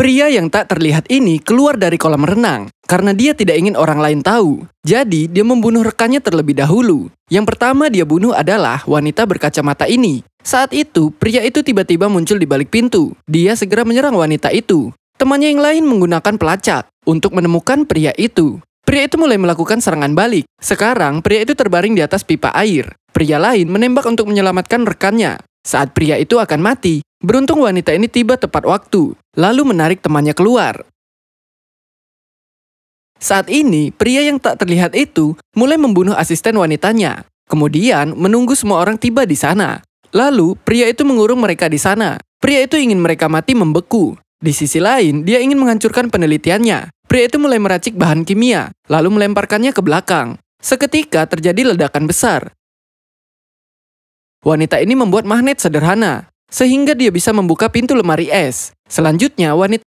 Pria yang tak terlihat ini keluar dari kolam renang karena dia tidak ingin orang lain tahu. Jadi, dia membunuh rekannya terlebih dahulu. Yang pertama dia bunuh adalah wanita berkacamata ini. Saat itu, pria itu tiba-tiba muncul di balik pintu. Dia segera menyerang wanita itu. Temannya yang lain menggunakan pelacak untuk menemukan pria itu. Pria itu mulai melakukan serangan balik. Sekarang, pria itu terbaring di atas pipa air. Pria lain menembak untuk menyelamatkan rekannya. Saat pria itu akan mati, Beruntung wanita ini tiba tepat waktu, lalu menarik temannya keluar. Saat ini, pria yang tak terlihat itu mulai membunuh asisten wanitanya. Kemudian, menunggu semua orang tiba di sana. Lalu, pria itu mengurung mereka di sana. Pria itu ingin mereka mati membeku. Di sisi lain, dia ingin menghancurkan penelitiannya. Pria itu mulai meracik bahan kimia, lalu melemparkannya ke belakang. Seketika terjadi ledakan besar. Wanita ini membuat magnet sederhana, sehingga dia bisa membuka pintu lemari es. Selanjutnya, wanita